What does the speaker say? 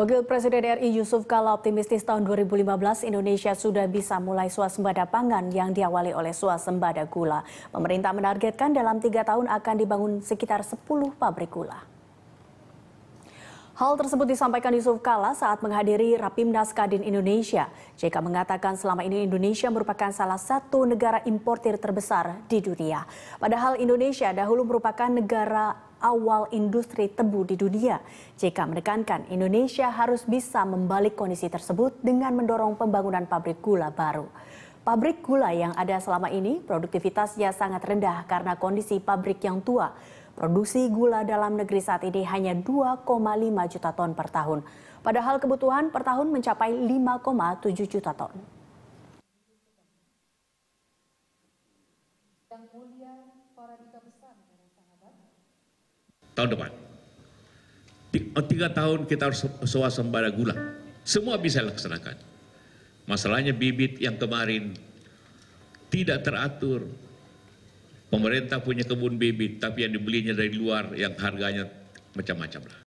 Wakil Presiden RI Yusuf Kala optimistis tahun 2015 Indonesia sudah bisa mulai swasembada pangan yang diawali oleh swasembada gula. Pemerintah menargetkan dalam tiga tahun akan dibangun sekitar 10 pabrik gula. Hal tersebut disampaikan Yusuf Kala saat menghadiri Rapimnas Kadin Indonesia. JK mengatakan selama ini Indonesia merupakan salah satu negara importir terbesar di dunia. Padahal Indonesia dahulu merupakan negara awal industri tebu di dunia. JK menekankan Indonesia harus bisa membalik kondisi tersebut dengan mendorong pembangunan pabrik gula baru. Pabrik gula yang ada selama ini produktivitasnya sangat rendah karena kondisi pabrik yang tua. Produksi gula dalam negeri saat ini hanya 2,5 juta ton per tahun. Padahal kebutuhan per tahun mencapai 5,7 juta ton. Yang mulia para duta besar tahun depan. Oh, tiga tahun kita harus swasembada gula. Semua bisa laksanakan. Masalahnya bibit yang kemarin tidak teratur. Pemerintah punya kebun bibit, tapi yang dibelinya dari luar yang harganya macam-macam lah.